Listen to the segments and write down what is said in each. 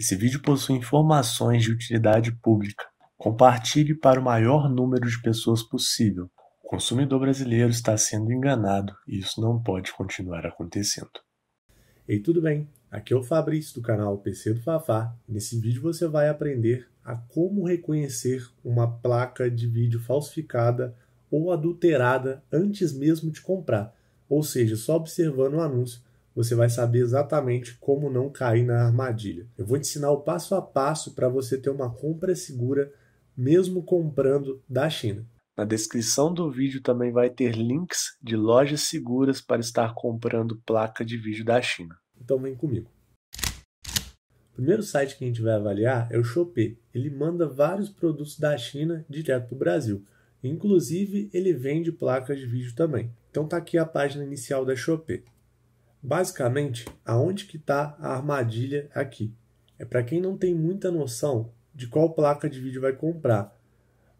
Esse vídeo possui informações de utilidade pública. Compartilhe para o maior número de pessoas possível. O consumidor brasileiro está sendo enganado e isso não pode continuar acontecendo. Ei, tudo bem? Aqui é o Fabrício do canal PC do Fafá. Nesse vídeo você vai aprender a como reconhecer uma placa de vídeo falsificada ou adulterada antes mesmo de comprar, ou seja, só observando o anúncio você vai saber exatamente como não cair na armadilha. Eu vou te ensinar o passo a passo para você ter uma compra segura mesmo comprando da China. Na descrição do vídeo também vai ter links de lojas seguras para estar comprando placa de vídeo da China. Então vem comigo. O primeiro site que a gente vai avaliar é o Shopee. Ele manda vários produtos da China direto para o Brasil. Inclusive, ele vende placas de vídeo também. Então tá aqui a página inicial da Shopee. Basicamente, aonde que está a armadilha aqui? É para quem não tem muita noção de qual placa de vídeo vai comprar.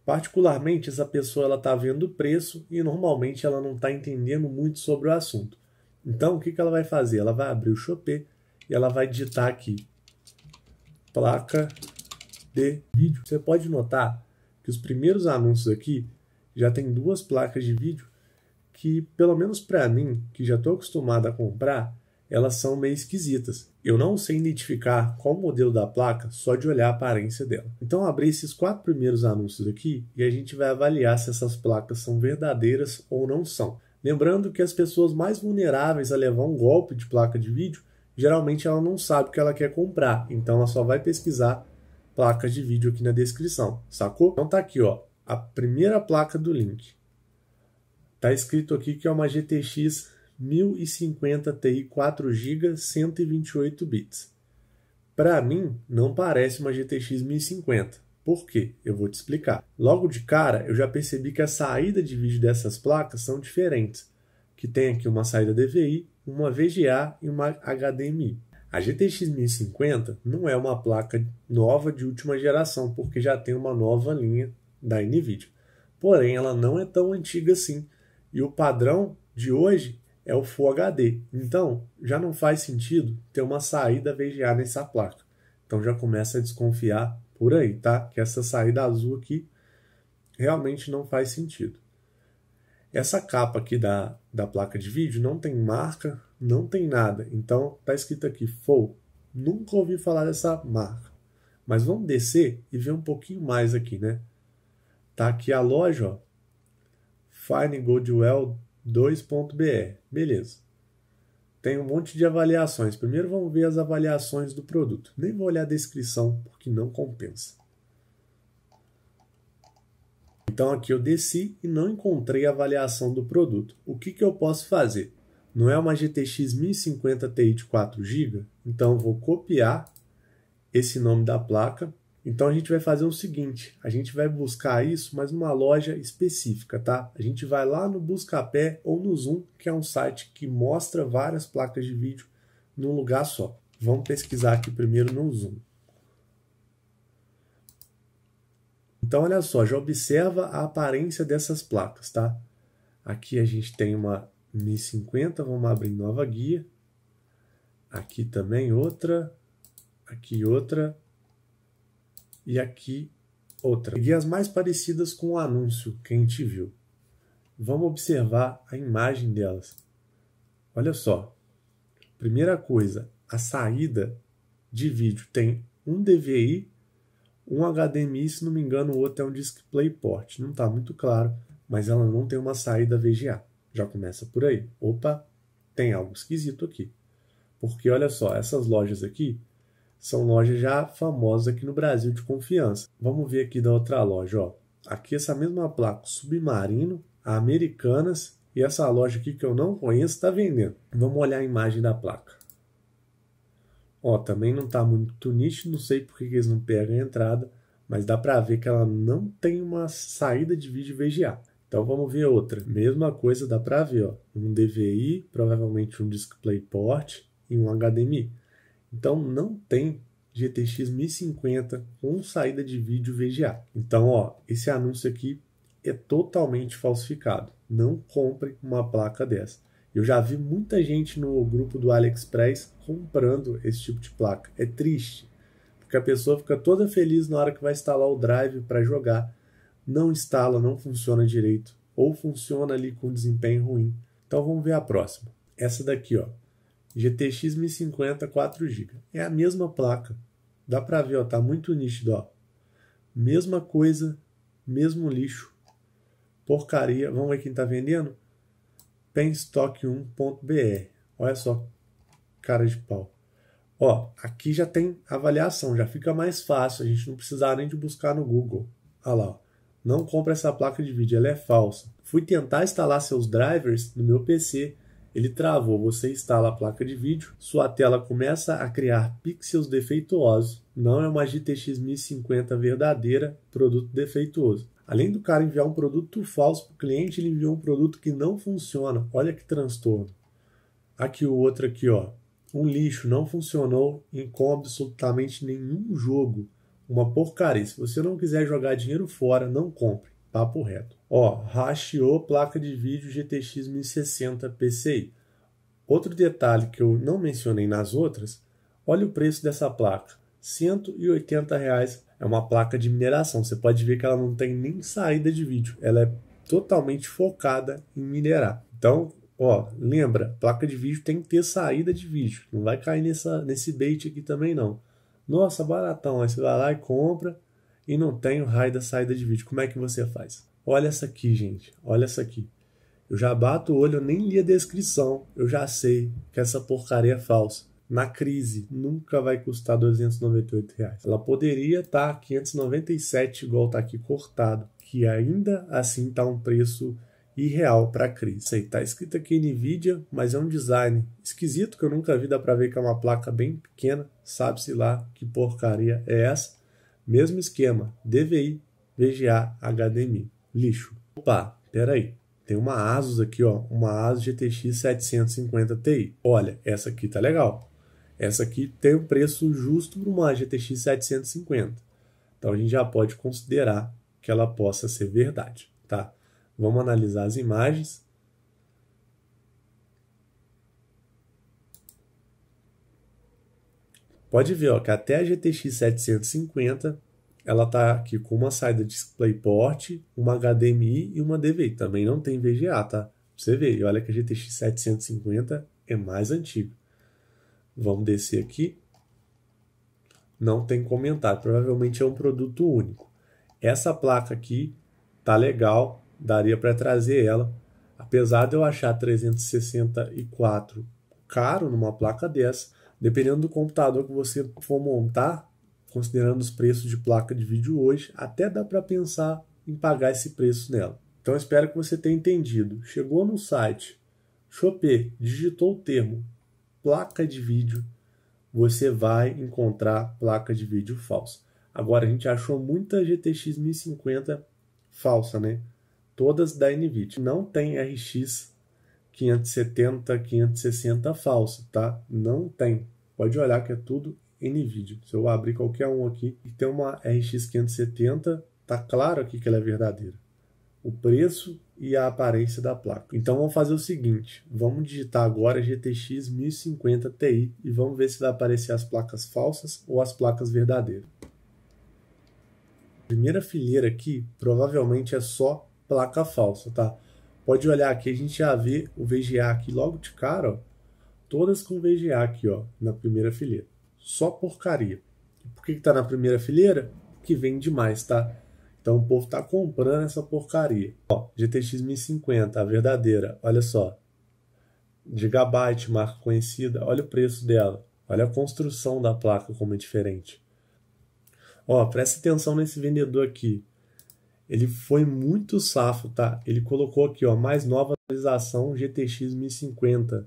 Particularmente, essa pessoa ela está vendo o preço e normalmente ela não está entendendo muito sobre o assunto. Então, o que, que ela vai fazer? Ela vai abrir o Shopee e ela vai digitar aqui placa de vídeo. Você pode notar que os primeiros anúncios aqui já tem duas placas de vídeo que, pelo menos para mim, que já estou acostumado a comprar, elas são meio esquisitas. Eu não sei identificar qual modelo da placa só de olhar a aparência dela. Então abri esses quatro primeiros anúncios aqui e a gente vai avaliar se essas placas são verdadeiras ou não são. Lembrando que as pessoas mais vulneráveis a levar um golpe de placa de vídeo, geralmente ela não sabe o que ela quer comprar, então ela só vai pesquisar placas de vídeo aqui na descrição, sacou? Então tá aqui, ó, a primeira placa do link. Está escrito aqui que é uma GTX 1050 Ti 4GB 128 bits. Para mim, não parece uma GTX 1050. Por quê? Eu vou te explicar. Logo de cara, eu já percebi que a saída de vídeo dessas placas são diferentes, que tem aqui uma saída DVI, uma VGA e uma HDMI. A GTX 1050 não é uma placa nova de última geração, porque já tem uma nova linha da NVIDIA. Porém, ela não é tão antiga assim, e o padrão de hoje é o Full HD. Então, já não faz sentido ter uma saída VGA nessa placa. Então já começa a desconfiar por aí, tá? Que essa saída azul aqui realmente não faz sentido. Essa capa aqui da, da placa de vídeo não tem marca, não tem nada. Então tá escrito aqui Full. Nunca ouvi falar dessa marca. Mas vamos descer e ver um pouquinho mais aqui, né? Tá aqui a loja, ó, findgoldwell2.br. Beleza. Tem um monte de avaliações. Primeiro vamos ver as avaliações do produto. Nem vou olhar a descrição, porque não compensa. Então aqui eu desci e não encontrei a avaliação do produto. O que, que eu posso fazer? Não é uma GTX 1050 Ti de 4 GB? Então eu vou copiar esse nome da placa então a gente vai fazer o seguinte, a gente vai buscar isso, mas numa loja específica, tá? A gente vai lá no Buscapé ou no Zoom, que é um site que mostra várias placas de vídeo num lugar só. Vamos pesquisar aqui primeiro no Zoom. Então olha só, já observa a aparência dessas placas, tá? Aqui a gente tem uma 50, vamos abrir nova guia. Aqui também outra, aqui outra, e aqui outra. e as mais parecidas com o anúncio quem te viu. Vamos observar a imagem delas. Olha só. Primeira coisa, a saída de vídeo tem um DVI, um HDMI, se não me engano, o outro é um DisplayPort. Não está muito claro, mas ela não tem uma saída VGA. Já começa por aí. Opa, tem algo esquisito aqui. Porque olha só, essas lojas aqui são lojas já famosas aqui no Brasil de confiança. Vamos ver aqui da outra loja, ó. Aqui essa mesma placa, Submarino, Americanas, e essa loja aqui que eu não conheço está vendendo. Vamos olhar a imagem da placa. Ó, também não está muito nítido, não sei porque eles não pegam a entrada, mas dá para ver que ela não tem uma saída de vídeo VGA. Então vamos ver outra. Mesma coisa dá para ver, ó, um DVI, provavelmente um DisplayPort e um HDMI. Então não tem GTX 1050 com saída de vídeo VGA. Então, ó, esse anúncio aqui é totalmente falsificado. Não compre uma placa dessa. Eu já vi muita gente no grupo do AliExpress comprando esse tipo de placa. É triste, porque a pessoa fica toda feliz na hora que vai instalar o drive para jogar, não instala, não funciona direito, ou funciona ali com desempenho ruim. Então vamos ver a próxima. Essa daqui, ó, GTX 1050 4GB. É a mesma placa. Dá para ver, ó, tá muito nítido, ó. Mesma coisa, mesmo lixo. Porcaria. Vamos ver quem tá vendendo? penstock1.br. Olha só, cara de pau. Ó, aqui já tem avaliação, já fica mais fácil, a gente não precisar nem de buscar no Google. Olha lá, ó. não compra essa placa de vídeo, ela é falsa. Fui tentar instalar seus drivers no meu PC ele travou, você instala a placa de vídeo, sua tela começa a criar pixels defeituosos. Não é uma GTX 1050 verdadeira, produto defeituoso. Além do cara enviar um produto falso para o cliente, ele enviou um produto que não funciona. Olha que transtorno. Aqui o outro aqui, ó. Um lixo, não funcionou em absolutamente nenhum jogo. Uma porcaria. Se você não quiser jogar dinheiro fora, não compre. Papo reto. Ó, rasteou placa de vídeo GTX 1060 PCI. Outro detalhe que eu não mencionei nas outras, olha o preço dessa placa. R$ 180 reais é uma placa de mineração. Você pode ver que ela não tem nem saída de vídeo. Ela é totalmente focada em minerar. Então, ó, lembra, placa de vídeo tem que ter saída de vídeo. Não vai cair nessa, nesse bait aqui também não. Nossa, baratão. Aí você vai lá e compra e não tem o raio da saída de vídeo. Como é que você faz? Olha essa aqui, gente. Olha essa aqui. Eu já bato o olho, eu nem li a descrição. Eu já sei que essa porcaria é falsa. Na crise, nunca vai custar 298 reais. Ela poderia estar tá 597, igual está aqui cortado, que ainda assim está um preço irreal para a crise. Sei, tá escrito aqui Nvidia, mas é um design esquisito que eu nunca vi, dá para ver que é uma placa bem pequena, sabe-se lá que porcaria é essa. Mesmo esquema, DVI, VGA, HDMI lixo. Opa, peraí. Tem uma Asus aqui, ó, uma Asus GTX 750 Ti. Olha, essa aqui tá legal. Essa aqui tem um preço justo para uma GTX 750. Então a gente já pode considerar que ela possa ser verdade, tá? Vamos analisar as imagens. Pode ver ó, que até a GTX 750 ela está aqui com uma saída DisplayPort, uma HDMI e uma DVI. Também não tem VGA, tá? você ver. E olha que a GTX 750 é mais antiga. Vamos descer aqui. Não tem comentário. Provavelmente é um produto único. Essa placa aqui tá legal. Daria para trazer ela. Apesar de eu achar 364 caro numa placa dessa, dependendo do computador que você for montar, considerando os preços de placa de vídeo hoje, até dá para pensar em pagar esse preço nela. Então espero que você tenha entendido. Chegou no site, Chopé digitou o termo placa de vídeo, você vai encontrar placa de vídeo falsa. Agora a gente achou muita GTX 1050 falsa, né? Todas da Nvidia. Não tem RX 570, 560 falsa, tá? Não tem. Pode olhar que é tudo NVIDIA. Se eu abrir qualquer um aqui e tem uma RX 570, tá claro aqui que ela é verdadeira. O preço e a aparência da placa. Então vamos fazer o seguinte, vamos digitar agora GTX 1050 Ti e vamos ver se vai aparecer as placas falsas ou as placas verdadeiras. A primeira fileira aqui provavelmente é só placa falsa, tá? Pode olhar aqui, a gente já vê o VGA aqui logo de cara, ó, todas com VGA aqui, ó, na primeira fileira. Só porcaria. Por que está na primeira fileira? Porque vende mais, tá? Então o povo está comprando essa porcaria. Ó, GTX 1050, a verdadeira, olha só. Gigabyte, marca conhecida, olha o preço dela. Olha a construção da placa como é diferente. Ó, presta atenção nesse vendedor aqui. Ele foi muito safo, tá? Ele colocou aqui, ó, mais nova atualização GTX 1050.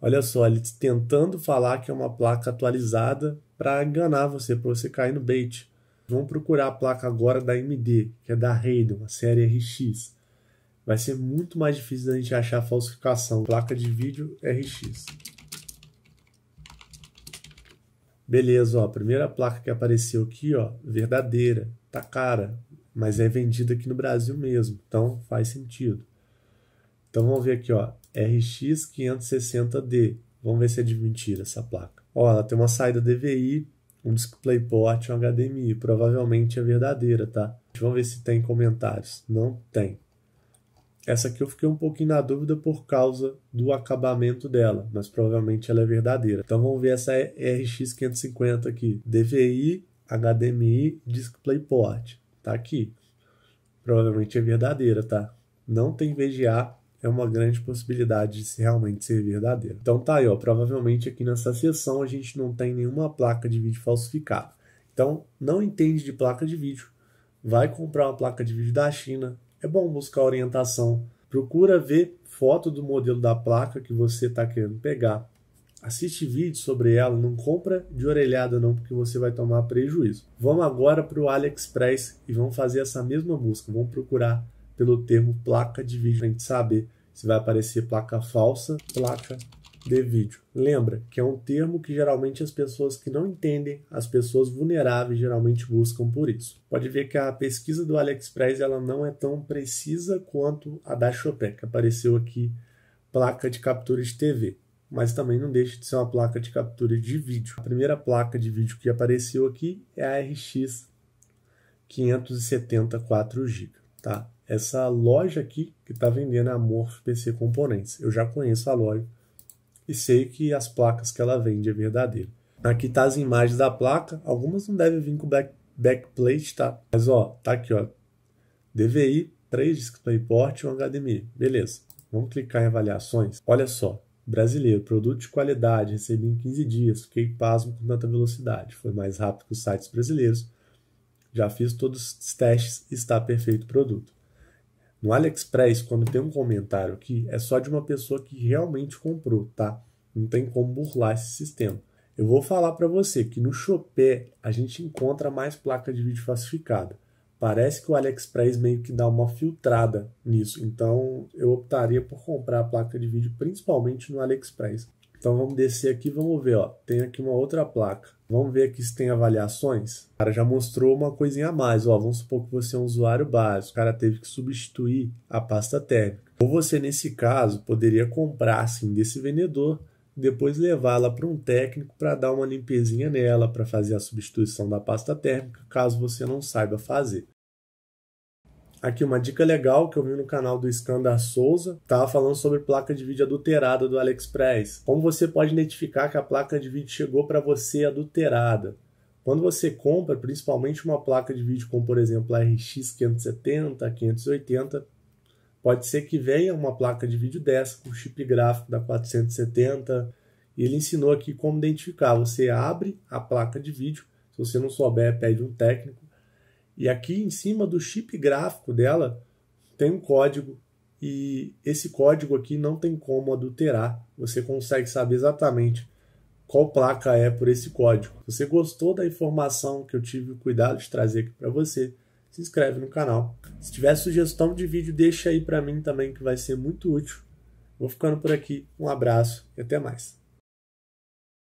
Olha só, ele tentando falar que é uma placa atualizada para enganar você, para você cair no bait. Vamos procurar a placa agora da AMD, que é da Radeon, a série RX. Vai ser muito mais difícil da gente achar falsificação. Placa de vídeo RX. Beleza, ó, primeira placa que apareceu aqui, ó, verdadeira, tá cara, mas é vendida aqui no Brasil mesmo, então faz sentido. Então vamos ver aqui, ó, RX560D. Vamos ver se é de mentira essa placa. Ó, ela tem uma saída DVI, um DisplayPort, um HDMI. Provavelmente é verdadeira, tá? Vamos ver se tem comentários. Não tem. Essa aqui eu fiquei um pouquinho na dúvida por causa do acabamento dela, mas provavelmente ela é verdadeira. Então vamos ver essa RX550 aqui. DVI, HDMI, DisplayPort. Tá aqui. Provavelmente é verdadeira, tá? Não tem VGA, é uma grande possibilidade de se realmente ser verdadeiro. Então tá aí, ó, provavelmente aqui nessa sessão a gente não tem nenhuma placa de vídeo falsificada. Então, não entende de placa de vídeo, vai comprar uma placa de vídeo da China, é bom buscar orientação, procura ver foto do modelo da placa que você está querendo pegar, assiste vídeo sobre ela, não compra de orelhada não, porque você vai tomar prejuízo. Vamos agora para o AliExpress e vamos fazer essa mesma busca, vamos procurar pelo termo placa de vídeo para a gente saber se vai aparecer placa falsa, placa de vídeo. Lembra que é um termo que geralmente as pessoas que não entendem, as pessoas vulneráveis geralmente buscam por isso. Pode ver que a pesquisa do AliExpress ela não é tão precisa quanto a da Chopin, que apareceu aqui placa de captura de TV, mas também não deixa de ser uma placa de captura de vídeo. A primeira placa de vídeo que apareceu aqui é a RX 574 GB, tá? essa loja aqui que está vendendo é a Morph PC Componentes. Eu já conheço a loja e sei que as placas que ela vende é verdadeira. Aqui tá as imagens da placa, algumas não devem vir com back, backplate, tá? Mas ó, tá aqui ó, DVI, 3 DisplayPort e um HDMI, beleza. Vamos clicar em avaliações. Olha só, brasileiro, produto de qualidade, recebi em 15 dias, fiquei pasmo com tanta velocidade, foi mais rápido que os sites brasileiros, já fiz todos os testes, está perfeito o produto. No AliExpress, quando tem um comentário aqui, é só de uma pessoa que realmente comprou, tá? Não tem como burlar esse sistema. Eu vou falar para você que no Shopee a gente encontra mais placa de vídeo falsificada. Parece que o AliExpress meio que dá uma filtrada nisso, então eu optaria por comprar a placa de vídeo principalmente no AliExpress. Então vamos descer aqui, vamos ver, ó, tem aqui uma outra placa. Vamos ver aqui se tem avaliações. O cara já mostrou uma coisinha a mais, ó, vamos supor que você é um usuário básico, o cara teve que substituir a pasta térmica. Ou você, nesse caso, poderia comprar, assim, desse vendedor, depois levá-la para um técnico para dar uma limpezinha nela, para fazer a substituição da pasta térmica, caso você não saiba fazer. Aqui uma dica legal que eu vi no canal do Scanda Souza, tava tá? falando sobre placa de vídeo adulterada do AliExpress. Como você pode identificar que a placa de vídeo chegou para você adulterada? Quando você compra, principalmente uma placa de vídeo como por exemplo a RX 570, 580, pode ser que venha uma placa de vídeo dessa com chip gráfico da 470. E ele ensinou aqui como identificar. Você abre a placa de vídeo, se você não souber, pede um técnico e aqui em cima do chip gráfico dela tem um código e esse código aqui não tem como adulterar. Você consegue saber exatamente qual placa é por esse código. Se você gostou da informação que eu tive o cuidado de trazer aqui para você, se inscreve no canal. Se tiver sugestão de vídeo, deixa aí para mim também que vai ser muito útil. Vou ficando por aqui. Um abraço e até mais.